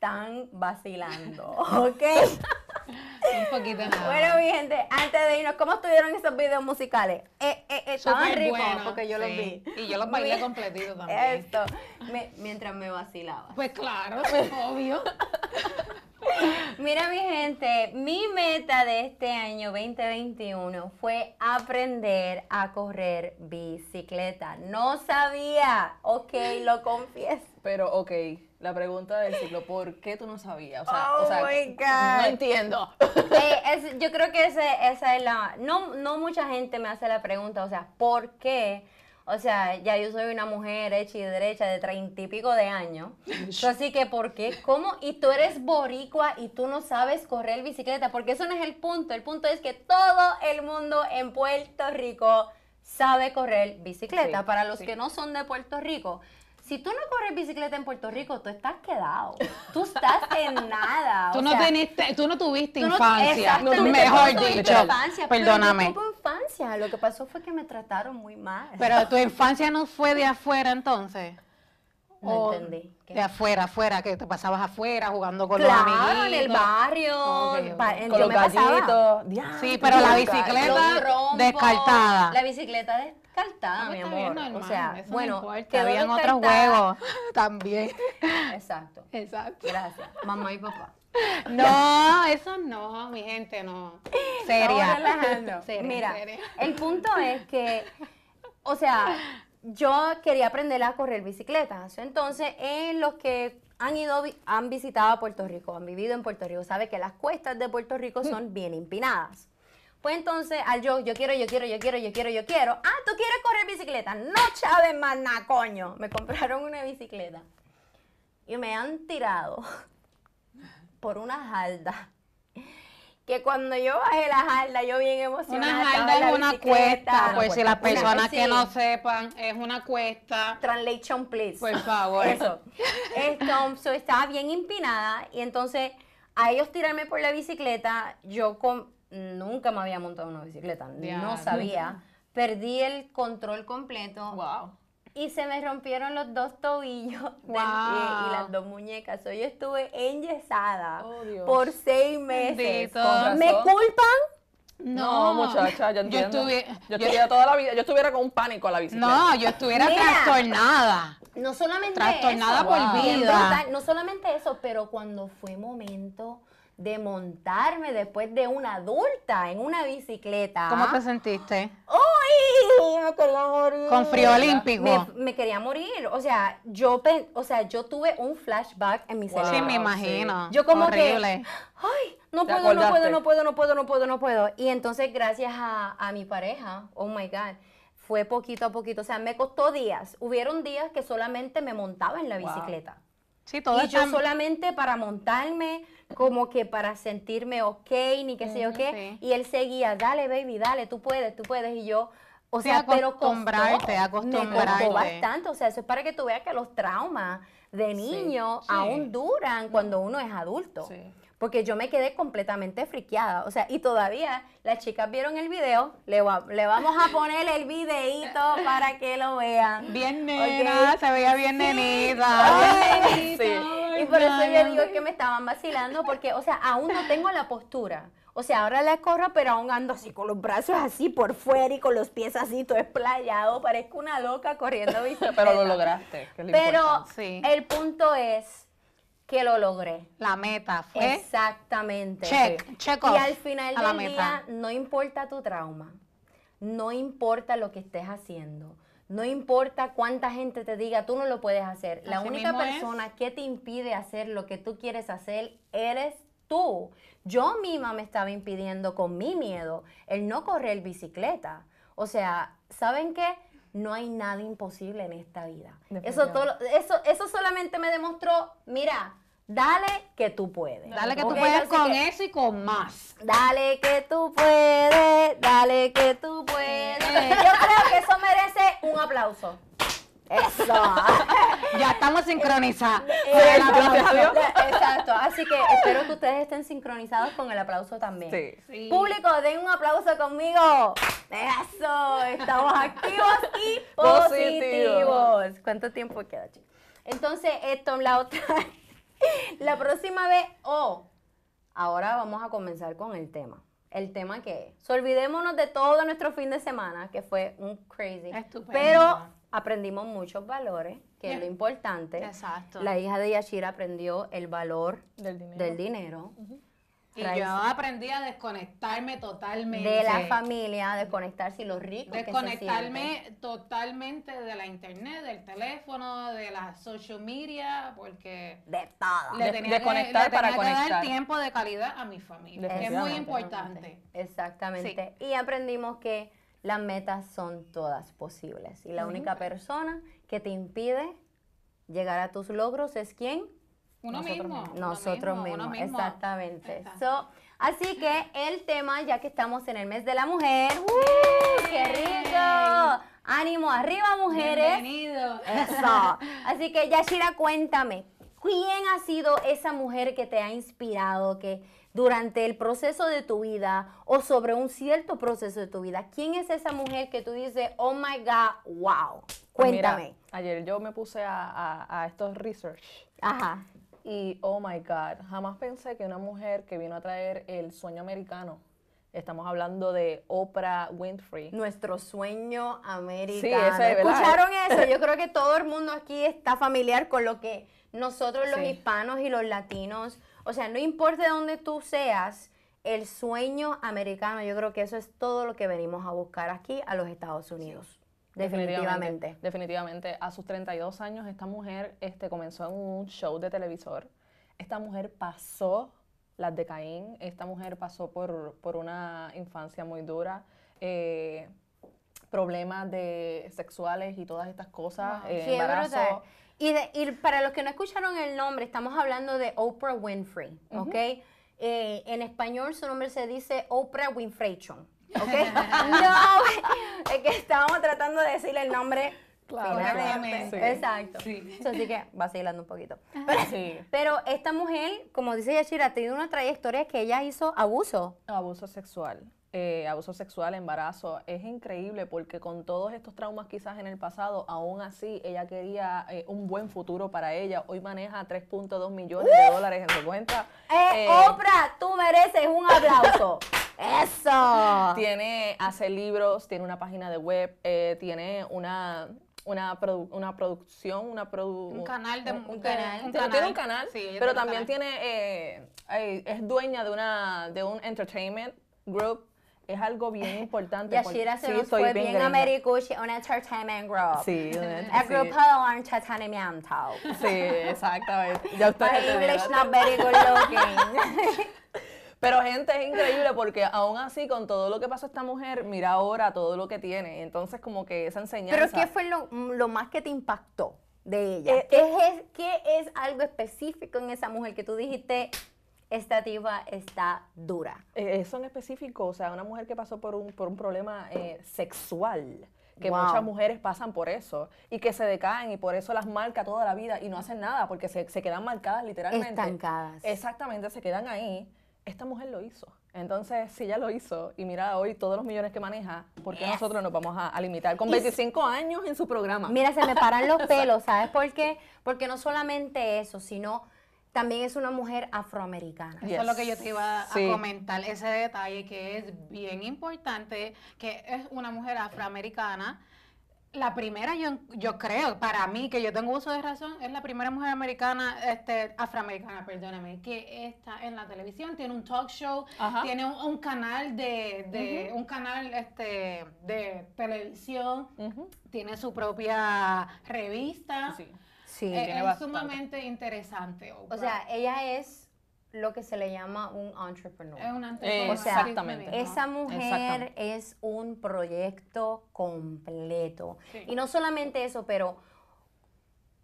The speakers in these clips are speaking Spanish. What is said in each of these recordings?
están vacilando, ¿ok? Un poquito más. Bueno, mi gente, antes de irnos, ¿cómo estuvieron esos videos musicales? Eh, eh, eh, estaban ricos porque yo los vi. Y yo los bailé completito también. Esto, mientras me vacilaba. Pues claro, pues obvio. Mira mi gente, mi meta de este año 2021 fue aprender a correr bicicleta. No sabía, ok, lo confieso. Pero ok, la pregunta del ciclo, ¿por qué tú no sabías? Oh no entiendo. Eh, yo creo que esa es la... No, no mucha gente me hace la pregunta, o sea, ¿por qué? O sea, ya yo soy una mujer hecha y derecha de treinta y pico de años. así que, ¿por qué? ¿Cómo? Y tú eres boricua y tú no sabes correr bicicleta, porque eso no es el punto. El punto es que todo el mundo en Puerto Rico sabe correr bicicleta. Para los que no son de Puerto Rico, si tú no corres bicicleta en Puerto Rico, tú estás quedado. Tú estás en nada. Tú, no, tú no tuviste infancia. Mejor dicho. Infancia, perdóname. Lo que pasó fue que me trataron muy mal. Pero tu infancia no fue de afuera entonces. No entendí. De afuera, afuera, que te pasabas afuera jugando con los amigos en el barrio, En, con los gallitos. sí, pero la bicicleta descartada. La bicicleta descartada, ah, pues mi amor. o sea, bueno, que habían otros juegos también. Exacto. Exacto. Gracias. Mamá y papá. No, eso no, mi gente, no. Seria. Mira, el punto es que, o sea, yo quería aprender a correr bicicleta. Entonces, en los que han ido, han visitado a Puerto Rico, han vivido en Puerto Rico, sabe que las cuestas de Puerto Rico son bien empinadas. Pues entonces, al yo, yo quiero, yo quiero, yo quiero, yo quiero, yo quiero. Ah, tú quieres correr bicicleta. No, Chávez, maná, coño. Me compraron una bicicleta y me han tirado por una jalda. Que cuando yo bajé la jalda, yo bien emocionada. Una jalda es una cuesta, pues si las personas que no sepan, es una cuesta. Translation, please. Por favor. Eso. Esto, estaba bien empinada y entonces a ellos tirarme por la bicicleta, yo nunca me había montado una bicicleta, no sabía. Perdí el control completo. Wow y se me rompieron los dos tobillos del pie y las dos muñecas. yo estuve enyesada oh, por seis meses. ¿Me culpan? No, muchacha, yo entiendo. Yo, estuviera toda la vida, yo estuviera con un pánico a la bicicleta. No, yo estuviera trastornada. No solamente trastornada por vida. No solamente eso, pero cuando fue momento de montarme después de una adulta en una bicicleta. ¿Cómo te sentiste? ¡Ay! Me quería morir. Con frío olímpico. Me, quería morir. O sea, yo o sea, yo tuve un flashback en mi cerebro. Sí, me imagino. Yo como que. ¡Ay! No puedo, no puedo, no puedo, no puedo, no puedo, no puedo. Y entonces, gracias a, a mi pareja, oh my God fue poquito a poquito. O sea, me costó días. Hubieron días que solamente me montaba en la bicicleta y yo solamente para montarme, como que para sentirme ok, ni qué sé yo qué. Y él seguía, dale, baby, dale, tú puedes, tú puedes. Y yo, o sea, pero costó, acostumbrarte. Me bastante. O sea, eso es para que tú veas que los traumas de niño aún duran cuando uno es adulto. Sí porque yo me quedé completamente friqueada. O sea, y todavía las chicas vieron el video, le, le vamos a poner el videito para que lo vean. Bien nena, se veía bien nenita. Y por eso yo digo que me estaban vacilando, porque, o sea, aún no tengo la postura. O sea, ahora la corro, pero aún ando así con los brazos así por fuera y con los pies así, todo esplayado. Parezco una loca corriendo ¿viste? pero lo lograste. pero sí. el punto es que lo logré. La meta fue. Exactamente. Check, check off Y al final del día, no importa tu trauma, no importa lo que estés haciendo, no importa cuánta gente te diga, tú no lo puedes hacer. La única persona que te impide hacer lo que tú quieres hacer eres tú. Yo misma me estaba impidiendo con mi miedo el no correr bicicleta. O sea, ¿saben qué? No hay nada imposible en esta vida. Eso, todo, eso, eso solamente me demostró, mira, Dale que tú puedes. Dale que tú puedes con eso y con más. Dale que tú puedes, dale que tú puedes. Eh. Yo creo que eso merece un aplauso. Eso. ya estamos sincronizados. Eh, aplauso. Exacto. Así que espero que ustedes estén sincronizados con el aplauso también. Sí. Público, den un aplauso conmigo. Eso. Estamos activos y positivos. ¿Cuánto tiempo queda, chicos? Entonces, esto, la otra. La próxima vez, O. Oh, ahora vamos a comenzar con el tema. El tema que es. Olvidémonos de todo nuestro fin de semana, que fue un crazy. Estupendo. Pero aprendimos muchos valores, que es lo importante. Exacto. La hija de Yashira aprendió el valor del dinero. Y yo aprendí a desconectarme totalmente. De la familia, desconectarse si los ricos. Desconectarme totalmente de la internet, del teléfono, de las social media, porque. De todo. Le tenía que, para dar tiempo de calidad a mi familia, que es muy importante. Exactamente. Y aprendimos que las metas son todas posibles. Y la única persona que te impide llegar a tus logros es quién? Uno mismo. Nosotros mismos, exactamente. así que el tema, ya que estamos en el mes de la mujer, ¡uh! ¡qué rico! Ánimo, arriba mujeres. Bienvenido. Eso. Así que Yashira, cuéntame, ¿quién ha sido esa mujer que te ha inspirado, que durante el proceso de tu vida o sobre un cierto proceso de tu vida, ¿quién es esa mujer que tú dices, oh my God, wow? Pues cuéntame. ayer yo me puse a, a estos research. Ajá. Y oh my God, jamás pensé que una mujer que vino a traer el sueño americano, estamos hablando de Oprah Winfrey. Nuestro sueño americano. Sí, verdad. ¿Escucharon eso? Yo creo que todo el mundo aquí está familiar con lo que nosotros los hispanos y los latinos, o sea, no importa de dónde tú seas, el sueño americano, yo creo que eso es todo lo que venimos a buscar aquí a los Estados Unidos. Definitivamente. Definitivamente. A sus 32 años, esta mujer este, comenzó en un show de televisor. Esta mujer pasó las de Caín. Esta mujer pasó por, una infancia muy dura. Eh, problemas de sexuales y todas estas cosas. Eh, y, y, para los que no escucharon el nombre, estamos hablando de Oprah Winfrey, ¿ok? Eh, en español su nombre se dice Oprah winfrey chong no, es que estábamos tratando de decirle el nombre. Claro, Exacto. Sí. así que vacilando un poquito. Pero, esta mujer, como dice Yashira, ha tenido una trayectoria que ella hizo abuso. Abuso sexual. Eh, abuso sexual, embarazo. Es increíble porque con todos estos traumas quizás en el pasado, aún así ella quería eh, un buen futuro para ella. Hoy maneja 3.2 millones de dólares en su cuenta. Eh, eh, Oprah, tú mereces un aplauso. ¡Eso! Tiene, hace libros, tiene una página de web, eh, tiene una, una, produ una producción, una un canal de un, canal. Tiene un canal, sí, pero también tiene eh, es dueña de una de un entertainment group. Es algo bien importante. Yashira se nos bien, en un entertainment group. Sí, un El grupo de entretenimiento. Sí, exactamente. Ya usted. My English not very good looking. Pero gente, es increíble porque aún así con todo lo que pasó esta mujer, mira ahora todo lo que tiene. Entonces como que esa enseñanza... Pero ¿qué fue lo, lo más que te impactó de ella? Eh, ¿Qué, eh, es, ¿Qué es algo específico en esa mujer que tú dijiste, esta tiva está dura? Eh, eso en específico, o sea, una mujer que pasó por un, por un problema sexual que muchas mujeres pasan por eso y que se decaen y por eso las marca toda la vida y no hacen nada porque se, se quedan marcadas literalmente. Estancadas. Exactamente, se quedan ahí esta mujer lo hizo. Entonces, si ella lo hizo y mira hoy todos los millones que maneja, ¿por qué nosotros nos vamos a, limitar? Con 25 años en su programa. Mira, se me paran los pelos, ¿sabes por qué? Porque no solamente eso, sino también es una mujer afroamericana. Eso es lo que yo te iba a comentar, ese detalle que es bien importante, que es una mujer afroamericana la primera, yo, yo creo, para mí, que yo tengo uso de razón, es la primera mujer americana, este, afroamericana, perdóname, que está en la televisión, tiene un talk show, tiene un, canal de, un canal este, de televisión, tiene su propia revista. Sí, sí eh, es sumamente interesante. O sea, ella es lo que se le llama un entrepreneur. Es un eh, entrepreneur. O sea, Esa mujer es un proyecto completo. Y no solamente eso, pero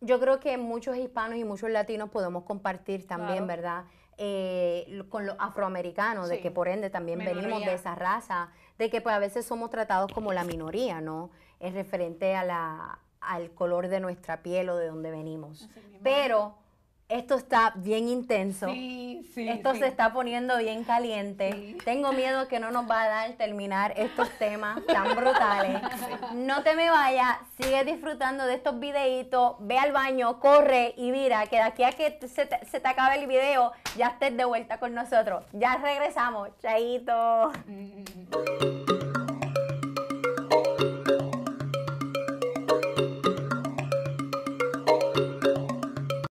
yo creo que muchos hispanos y muchos latinos podemos compartir también, ¿verdad? Eh, con los afroamericanos, de que por ende también venimos de esa raza, de que pues a veces somos tratados como la minoría, ¿no? Es referente a la, al color de nuestra piel o de donde venimos. Pero esto está bien intenso. Sí, sí, esto se está poniendo bien caliente. Tengo miedo que no nos va a dar terminar estos temas tan brutales. No te me vayas, sigue disfrutando de estos videitos, ve al baño, corre y mira que de aquí a que se te, se acabe el video, ya estés de vuelta con nosotros. Ya regresamos, chaito. Mm, mm, mm.